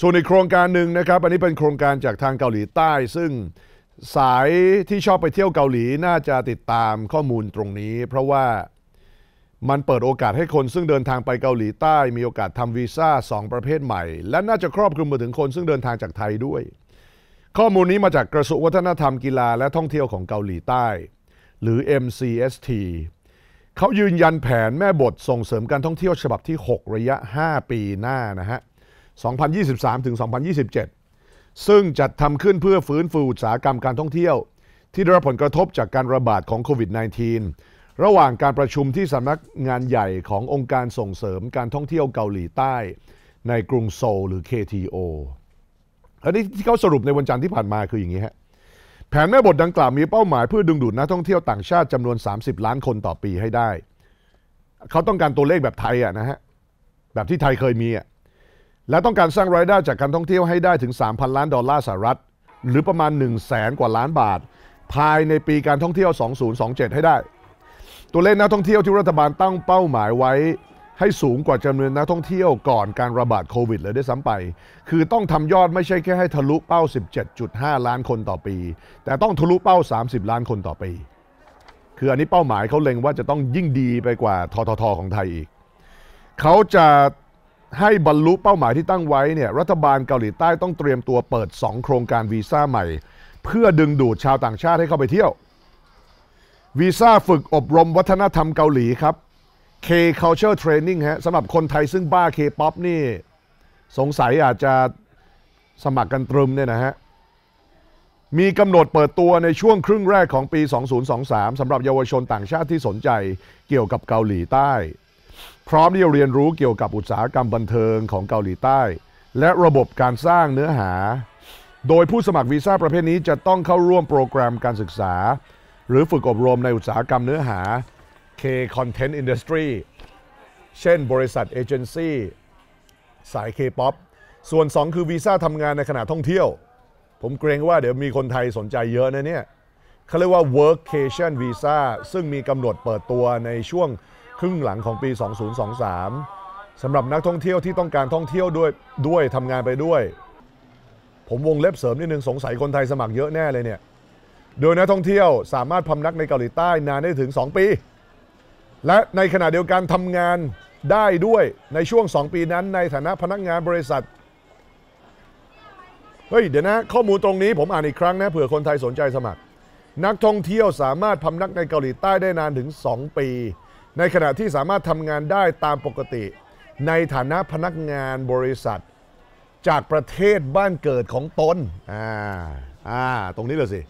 ส่วนในโครงการหนึ่งนะครับ อันนี้เป็นโครงการจากทางเกาหลีใต้ ซึ่งสายที่ชอบไปเที่ยวเกาหลีน่าจะติดตามข้อมูลตรงนี้ เพราะว่ามันเปิดโอกาสให้คนซึ่งเดินทางไปเกาหลีใต้ มีโอกาสทำวีซ่า2ประเภทใหม่ และน่าจะครอบคลุมไปถึงคนซึ่งเดินทางจากไทยด้วย ข้อมูลนี้มาจากกระทรวงวัฒนธรรมกีฬาและท่องเที่ยวของเกาหลีใต้ หรือ MCST เขายืนยันแผนแม่บทส่งเสริมการท่องเที่ยวฉบับที่ 6 ระยะ 5 ปีหน้านะฮะ2023ถึง2027 ซึ่งจัดทำขึ้นเพื่อฟื้นฟูอุตสาหกรรมการท่องเที่ยวที่ได้รับผลกระทบจากการระบาดของโควิด -19 ระหว่างการประชุมที่สำนักงานใหญ่ขององค์การส่งเสริมการท่องเที่ยวเกาหลีใต้ ในกรุงโซลหรือ KTO อันนี้ที่เขาสรุปในวันจันทร์ที่ผ่านมาคืออย่างนี้ฮะแผนแม่บทดังกล่าวมีเป้าหมายเพื่อดึงดูดนักท่องเที่ยวต่างชาติจำนวน 30 ล้านคนต่อปีให้ได้ เขาต้องการตัวเลขแบบไทยอ่ะนะฮะ แบบที่ไทยเคยมีอ่ะและต้องการสร้างรายได้จากการท่องเที่ยวให้ได้ถึง 3,000 ล้านดอลลาร์สหรัฐหรือประมาณ 1 0 0 0 0แสนกว่าล้านบาท ภายในปีการท่องเที่ยว 2027 ให้ได้ตัวเลขนักท่องเที่ยวที่รัฐบาลตั้งเป้าหมายไว้ให้สูงกว่าจำนวนนักท่องเที่ยวก่อนการระบาดโควิดเลยได้ซ้ำไป คือต้องทำยอดไม่ใช่แค่ให้ทะลุเป้า 17.5 ล้านคนต่อปี แต่ต้องทะลุเป้า 30 ล้านคนต่อปีคืออันนี้เป้าหมายเขาเล็งว่าจะต้องยิ่งดีไปกว่าทททของไทยอีกเขาจะให้บรรลุเป้าหมายที่ตั้งไว้เนี่ยรัฐบาลเกาหลีใต้ต้องเตรียมตัวเปิด 2 โครงการวีซ่าใหม่ เพื่อดึงดูดชาวต่างชาติให้เข้าไปเที่ยว วีซ่าฝึกอบรมวัฒนธรรมเกาหลีครับ K Culture Training ฮะสำหรับคนไทยซึ่งบ้า K-POP นี่สงสัยอาจจะสมัครกันตรึมเนี่ยนะฮะมีกำหนดเปิดตัวในช่วงครึ่งแรกของปี 2023สำหรับเยาวชนต่างชาติที่สนใจเกี่ยวกับเกาหลีใต้พร้อมที่จะเรียนรู้เกี่ยวกับอุตสาหกรรมบันเทิงของเกาหลีใต้ และระบบการสร้างเนื้อหา โดยผู้สมัครวีซ่าประเภทนี้จะต้องเข้าร่วมโปรแกรมการศึกษา หรือฝึกอบรมในอุตสาหกรรมเนื้อหา K Content Industry เช่นบริษัทเอเจนซี่สาย K-POP ส่วน 2 คือวีซ่าทำงานในขณะท่องเที่ยว ผมเกรงว่าเดี๋ยวมีคนไทยสนใจเยอะนะเนี่ยเขาเรียกว่า workcation visa ซึ่งมีกำหนดเปิดตัวในช่วงครึ่งหลังของปี 2023 สำหรับนักท่องเที่ยวที่ต้องการท่องเที่ยวด้วยด้วย ทำงานไปด้วย ผมวงเล็บเสริมนิดนึงสงสัยคนไทยสมัครเยอะแน่เลยเนี่ย โดยนักท่องเที่ยวสามารถพำนักในเกาหลีใต้นานได้ถึง 2 ปี และในขณะเดียวกันทำงานได้ด้วยในช่วง 2 ปีนั้นในฐานะพนักงานบริษัท เฮ้ย เดี๋ยวนะ ข้อมูลตรงนี้ ผมอ่านอีกครั้ง นะเผื่อคนไทยสนใจสมัคร นักท่องเที่ยวสามารถพำนักในเกาหลีใต้ได้นานถึง 2 ปีในขณะที่สามารถทำงานได้ตามปกติ ในฐานะพนักงานบริษัทจากประเทศบ้านเกิดของตน อ่า อ่า ตรงนี้เลยสิ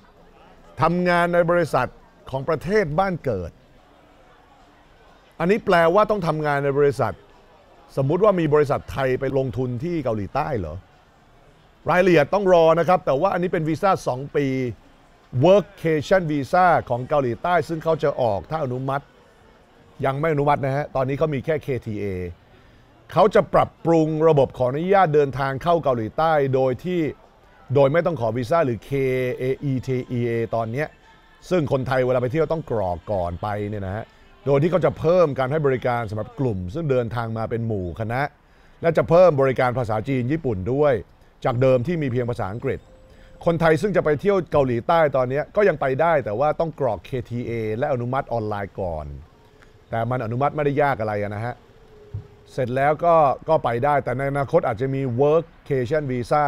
ทำงานในบริษัทของประเทศบ้านเกิด อันนี้แปลว่าต้องทำงานในบริษัท สมมุติว่ามีบริษัทไทยไปลงทุนที่เกาหลีใต้เหรอ รายละเอียดต้องรอนะครับ แต่ว่าอันนี้เป็นวีซ่า2ปี workcation visa ของเกาหลีใต้ ซึ่งเขาจะออกถ้าอนุมัติยังไม่อนุมัตินะฮะ ตอนนี้เขามีแค่ KTA เขาจะปรับปรุงระบบขออนุญาตเดินทางเข้าเกาหลีใต้โดยที่โดยไม่ต้องขอวีซ่าหรือ KAETA e ตอนนี้ซึ่งคนไทยเวลาไปเที่ยวต้องกรอกก่อนไปเนี่ยนะฮะ โดยที่เขาจะเพิ่มการให้บริการสำหรับกลุ่ม ซึ่งเดินทางมาเป็นหมู่คณะ และจะเพิ่มบริการภาษาจีนญี่ปุ่นด้วย จากเดิมที่มีเพียงภาษาอังกฤษ คนไทยซึ่งจะไปเที่ยวเกาหลีใต้ตอนนี้ก็ยังไปได้แต่ว่าต้องกรอก KTA และอนุมัติออนไลน์ก่อนแต่มันอนุมัติไม่ได้ยากอะไรนะฮะ เสร็จแล้วก็ก็ไปได้แต่ในอนาคตอาจจะมี workcation visa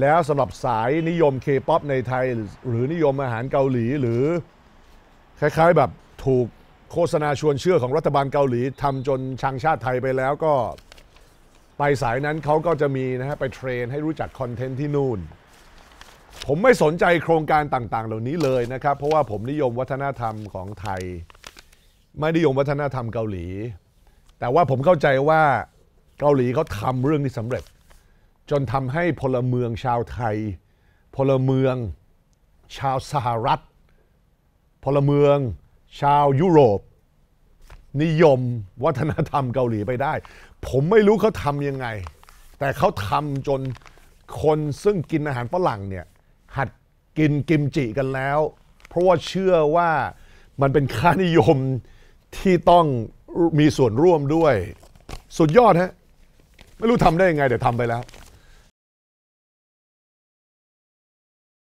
แล้วสำหรับสายนิยม K-POP ในไทย หรือนิยมอาหารเกาหลีหรือ คล้ายๆ แบบถูกโฆษณาชวนเชื่อของรัฐบาลเกาหลีทำจนชังชาติไทยไปแล้วก็ ไปสายนั้นเขาก็จะมีนะฮะไปเทรน ให้รู้จักคอนเทนต์ที่นู่น ผมไม่สนใจโครงการต่างๆ เหล่านี้เลยนะครับเพราะว่าผมนิยมวัฒนธรรมของไทยไม่นิยมวัฒนธรรมเกาหลี แต่ว่าผมเข้าใจว่าเกาหลีเขาทำเรื่องนี้สำเร็จ จนทำให้พลเมืองชาวไทย พลเมืองชาวสหรัฐ พลเมืองชาวยุโรป นิยมวัฒนธรรมเกาหลีไปได้ ผมไม่รู้เขาทำยังไง แต่เขาทำจนคนซึ่งกินอาหารฝรั่งเนี่ยหัดกินกิมจิกันแล้ว เพราะว่าเชื่อว่ามันเป็นค่านิยมที่ต้องมีส่วนร่วมด้วย สุดยอดฮะไม่รู้ทำได้ยังไงแต่ทำไปแล้ว